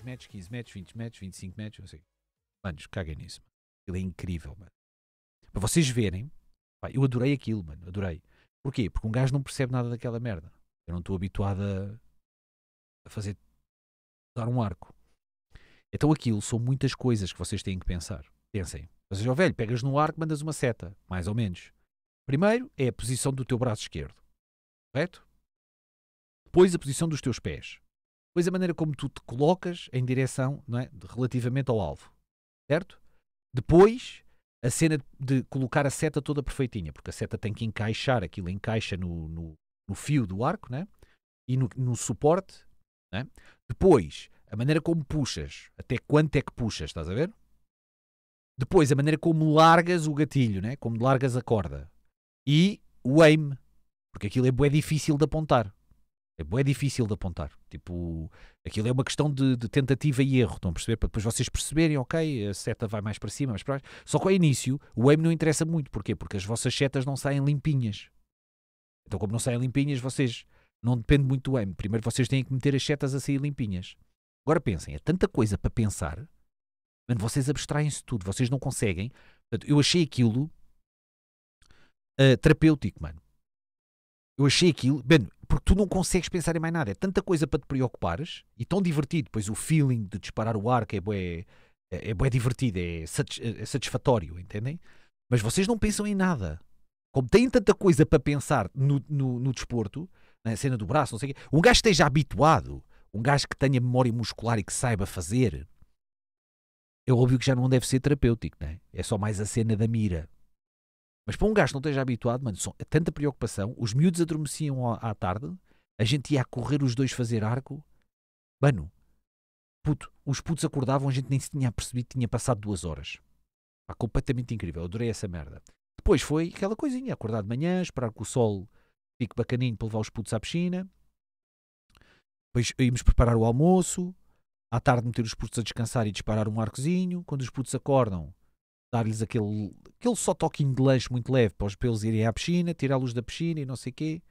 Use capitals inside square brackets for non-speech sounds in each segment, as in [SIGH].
10 metros, 15 metros, 20 metros, 25 metros, não sei. Manos, caguem nisso. Aquilo é incrível, mano. Para vocês verem, pá, eu adorei aquilo, mano, adorei. Porquê? Porque um gajo não percebe nada daquela merda. Eu não estou habituado a, a fazer, a dar um arco. Então aquilo são muitas coisas que vocês têm que pensar. Pensem. Vocês, ó velho, pegas no arco, mandas uma seta, mais ou menos. Primeiro é a posição do teu braço esquerdo, correto? Depois a posição dos teus pés. Pois a maneira como tu te colocas em direção, não é? De, relativamente ao alvo, certo? Depois, a cena de colocar a seta toda perfeitinha, porque a seta tem que encaixar, aquilo encaixa no, no, no fio do arco, né? E no, no suporte, né? Depois, a maneira como puxas, até quanto é que puxas, estás a ver? Depois, a maneira como largas o gatilho, né? Como largas a corda. E o aim, porque aquilo é bué difícil de apontar. É, é difícil de apontar. Tipo, aquilo é uma questão de, de, tentativa e erro, estão a perceber? Para depois vocês perceberem, ok, a seta vai mais para cima, mais para baixo. Só que ao início, o aim não interessa muito. Porquê? Porque as vossas setas não saem limpinhas. Então, como não saem limpinhas, vocês. Não depende muito do aim. Primeiro vocês têm que meter as setas a sair limpinhas. Agora pensem, é tanta coisa para pensar. Mano, vocês abstraem-se tudo, vocês não conseguem. Portanto, eu achei aquilo uh, terapêutico, mano. Eu achei aquilo. bem tu não consegues pensar em mais nada. É tanta coisa para te preocupares e tão divertido. Pois o feeling de disparar o arco é bué, é, é bué divertido, é, satis, é satisfatório, entendem? Mas vocês não pensam em nada. Como têm tanta coisa para pensar no, no, no desporto, na cena do braço, não sei o quê, um gajo esteja habituado, um gajo que tenha memória muscular e que saiba fazer, é óbvio que já não deve ser terapêutico, não é? É só mais a cena da mira. Mas para um gajo que não esteja habituado, mano, são, é tanta preocupação. Os miúdos adormeciam à, tarde, a gente ia a correr os dois fazer arco. Mano, puto, os putos acordavam, a gente nem se tinha que tinha passado duas horas. Pá, completamente incrível, eu adorei essa merda. Depois foi aquela coisinha, acordar de manhã, esperar que o sol fique bacaninho para levar os putos à piscina. Depois íamos preparar o almoço, à tarde meter os putos a descansar e disparar um arcozinho. Quando os putos acordam, dar-lhes aquele, aquele só toquinho de lanche muito leve para os pelos irem à piscina, tirá-los da piscina e não sei o quê.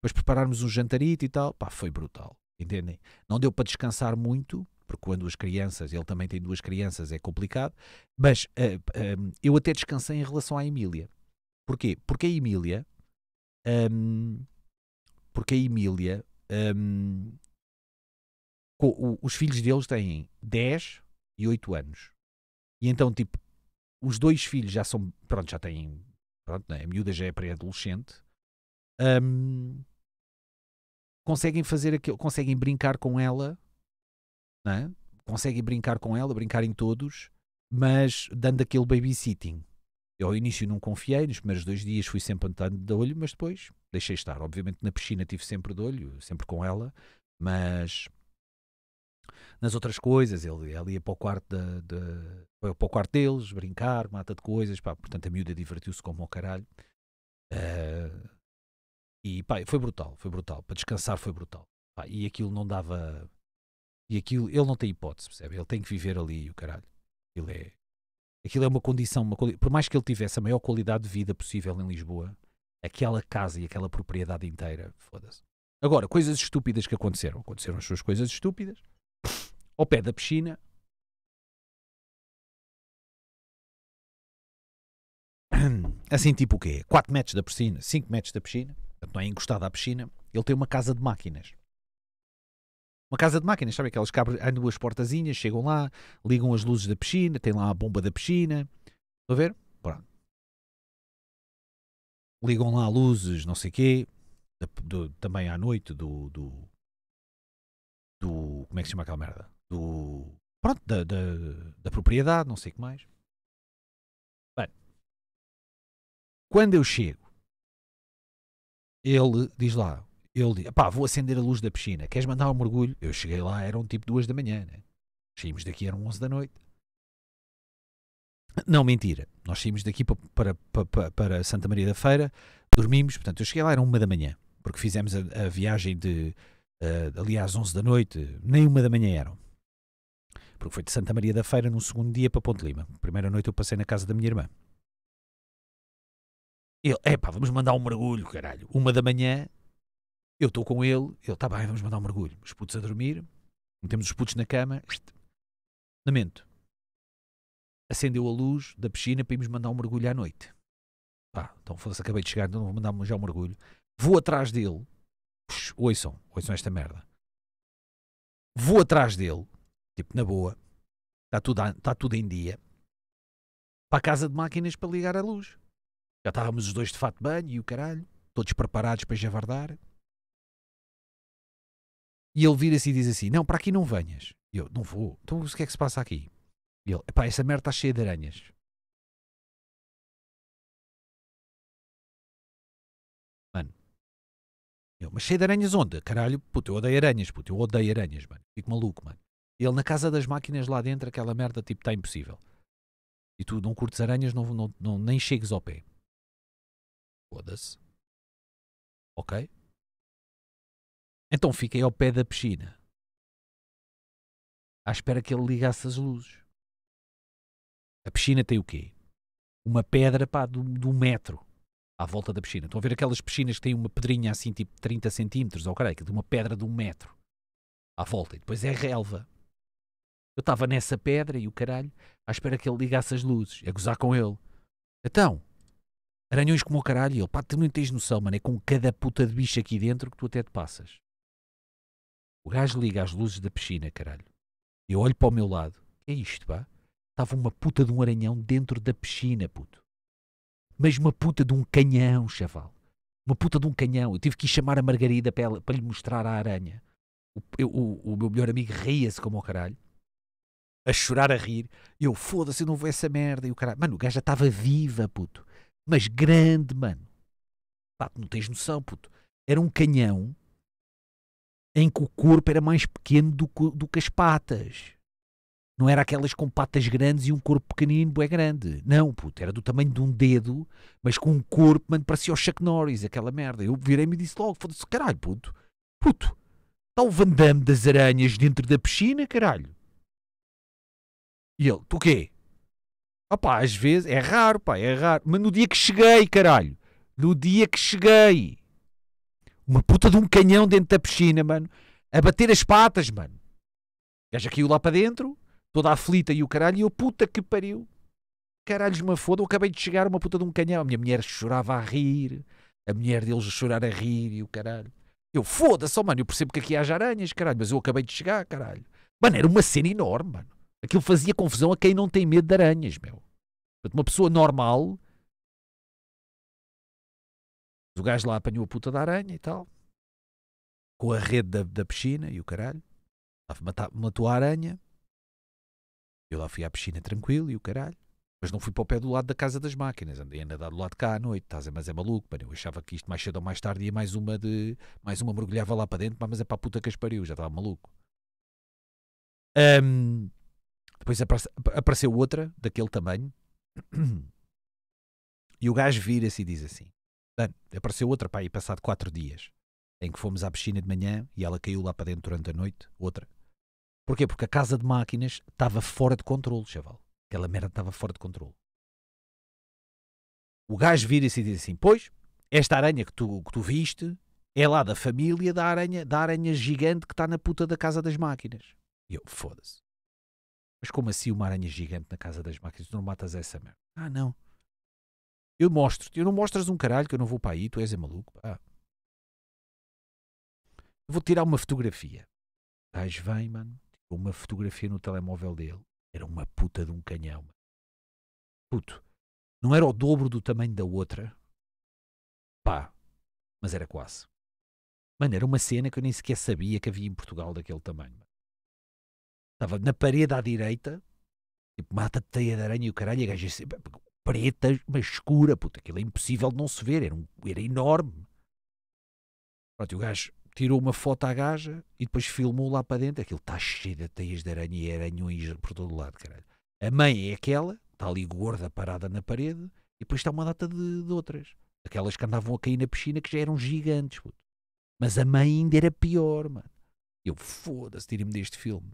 Depois prepararmos um jantarito e tal. Pá, foi brutal. Entendem? Não deu para descansar muito, porque quando as crianças, ele também tem duas crianças, é complicado. Mas uh, eu até descansei em relação à Emília. Porquê? Porque a Emília. Um, ehm, porque a Emília. Um, ehm, os filhos deles têm 10 e 8 anos. E então, tipo, os dois filhos já são, pronto, já têm, pronto, né? a miúda já é pré-adolescente. Um, conseguem fazer aquilo, conseguem brincar com ela, né? conseguem brincar com ela, brincarem todos, mas dando aquele babysitting. Eu ao início não confiei, nos primeiros dois dias fui sempre andando de olho, mas depois deixei estar. Obviamente na piscina tive sempre de olho, sempre com ela, mas nas outras coisas. Ele, ele é ia para o quarto da, de, foi para o quarto deles, brincar, mata de coisas, pá, portanto a miúda divertiu-se como ao caralho. Uh, e pá, foi brutal, foi brutal. Para descansar foi brutal. Pá, e aquilo não dava. E aquilo, ele não tem hipótese, percebe? Ele tem que viver ali o caralho. Aquilo é, aquilo é uma condição, uma, por mais que ele tivesse a maior qualidade de vida possível em Lisboa, aquela casa e aquela propriedade inteira, foda-se. Agora, coisas estúpidas que aconteceram. Aconteceram as suas coisas estúpidas ao pé da piscina. [CLEARS THROAT] Assim, tipo o quê? 4 metros da piscina, 5 metros da piscina, portanto não é encostado à piscina. Ele tem uma casa de máquinas. Uma casa de máquinas, sabe aquelas que abrem duas portazinhas, chegam lá, ligam as luzes da piscina, tem lá a bomba da piscina. Estão a ver? Pronto. Ligam lá luzes, não sei quê, do, do, também à noite do, do, do. Como é que se chama aquela merda? do, pronto, da, da, da propriedade, não sei o que mais. Bem, quando eu chego, ele diz lá, ele diz, pá, vou acender a luz da piscina, queres mandar um mergulho? Eu cheguei lá, eram tipo duas da manhã, né? Saímos daqui, eram 11 da noite. Não, mentira. Nós saímos daqui para, para, para, para Santa Maria da Feira, dormimos, portanto, eu cheguei lá, eram uma da manhã, porque fizemos a, a viagem de, uh, ali 11 da noite, nem uma da manhã eram. Porque foi de Santa Maria da Feira no segundo dia para Ponte Lima. Primeira noite eu passei na casa da minha irmã. Ele, é pá, vamos mandar um mergulho, caralho. Uma da manhã, eu estou com ele, ele, está bem, vamos mandar um mergulho. Os putos a dormir, metemos os putos na cama, lamento. Acendeu a luz da piscina para irmos mandar um mergulho à noite. Pá, então foda-se, acabei de chegar, então vou mandar já um mergulho. Vou atrás dele, Puxa, ouçam, ouçam esta merda. Vou atrás dele, Tipo, na boa. Está tudo, tá tudo em dia. Para a casa de máquinas para ligar a luz. Já estávamos os dois de fato de banho e o caralho. Todos preparados para javardar. E ele vira-se e diz assim: Não, para aqui não venhas. E eu: Não vou. Então o que é que se passa aqui? E ele: Pá, essa merda está cheia de aranhas. Mano. Eu: Mas cheia de aranhas onde? Caralho, puto, eu odeio aranhas, puto, eu odeio aranhas, mano. Fico maluco, mano. Ele na casa das máquinas lá dentro, aquela merda tipo está impossível. E tu não curtes aranhas, não, não, não nem chegues ao pé. Foda-se. Ok? Então fiquei ao pé da piscina. À espera que ele ligasse as luzes. A piscina tem o quê? Uma pedra, pá, de um metro à volta da piscina. Estão a ver aquelas piscinas que têm uma pedrinha assim, tipo 30 centímetros, ou creio que de uma pedra de um metro à volta. E depois é relva. Eu estava nessa pedra e o caralho, à espera que ele ligasse as luzes, a gozar com ele. Então, aranhões como o caralho, e ele, pá, tu não tens noção, mano, é com cada puta de bicho aqui dentro que tu até te passas. O gajo liga as luzes da piscina, caralho. Eu olho para o meu lado, que é isto, pá? Estava uma puta de um aranhão dentro da piscina, puto. Mas uma puta de um canhão, chaval. Uma puta de um canhão. Eu tive que ir chamar a Margarida para, ela, para lhe mostrar a aranha. O, eu, o, o meu melhor amigo ria-se como o caralho a chorar, a rir. E eu, foda-se, eu não vou essa merda. E o cara, mano, o gajo já estava viva, puto. Mas grande, mano. Pá, não tens noção, puto. Era um canhão em que o corpo era mais pequeno do, do que as patas. Não era aquelas com patas grandes e um corpo pequenino, bué grande. Não, puto, era do tamanho de um dedo, mas com um corpo, mano, parecia o Chuck Norris, aquela merda. Eu virei-me e disse logo, foda-se, caralho, puto. Puto, está o Van Damme das aranhas dentro da piscina, caralho. E ele, tu quê? Opá, às vezes, é raro, pá, é raro. Mas no dia que cheguei, caralho. No dia que cheguei. Uma puta de um canhão dentro da piscina, mano. A bater as patas, mano. Gaja caiu lá para dentro, toda aflita e o caralho. E eu, puta que pariu. Caralhos, uma foda. Eu acabei de chegar, uma puta de um canhão. A minha mulher chorava a rir. A mulher deles a chorar a rir e o caralho. Eu, foda-se, oh, mano. Eu percebo que aqui há aranhas, caralho. Mas eu acabei de chegar, caralho. Mano, era uma cena enorme, mano. Aquilo fazia confusão a quem não tem medo de aranhas, meu. Uma pessoa normal. O gajo lá apanhou a puta da aranha e tal. Com a rede da, da piscina e o caralho. matou a aranha. Eu lá fui à piscina tranquilo e o caralho. Mas não fui para o pé do lado da casa das máquinas. Andei a nadar do lado de cá à noite. Estás a mas é maluco, mano. Eu achava que isto mais cedo ou mais tarde ia mais uma de. Mais uma mergulhava lá para dentro, mas é para a puta que as pariu. Já estava maluco. Um, depois apareceu outra daquele tamanho. [CLEARS THROAT] E o gajo vira-se e diz assim: apareceu outra para aí passado quatro dias, em que fomos à piscina de manhã e ela caiu lá para dentro durante a noite. Outra. Porquê? Porque a casa de máquinas estava fora de controle, chaval. Aquela merda estava fora de controle. O gajo vira-se e diz assim: Pois, esta aranha que tu, que tu viste é lá da família da aranha, da aranha gigante que está na puta da casa das máquinas. E eu, foda-se. Mas como assim uma aranha gigante na casa das máquinas? Tu não matas essa merda? Ah, não. Eu mostro-te. Eu não mostras um caralho que eu não vou para aí. Tu és é maluco. Ah. Vou tirar uma fotografia. O gajo vem, mano. Tirou uma fotografia no telemóvel dele. Era uma puta de um canhão. Mano. Puto. Não era o dobro do tamanho da outra. Pá. Mas era quase. Mano, era uma cena que eu nem sequer sabia que havia em Portugal daquele tamanho. Estava na parede à direita, tipo, mata de teia de aranha e o caralho, e a gaja assim, preta, mas escura, puta, aquilo é impossível de não se ver, era, um, era enorme. Pronto, o gajo tirou uma foto à gaja e depois filmou lá para dentro, aquilo está cheio de teias de aranha e aranhões por todo lado, caralho. A mãe é aquela, está ali gorda, parada na parede, e depois está uma data de, de outras. Aquelas que andavam a cair na piscina que já eram gigantes, puto. Mas a mãe ainda era pior, mano. Eu foda-se, tirem-me deste filme.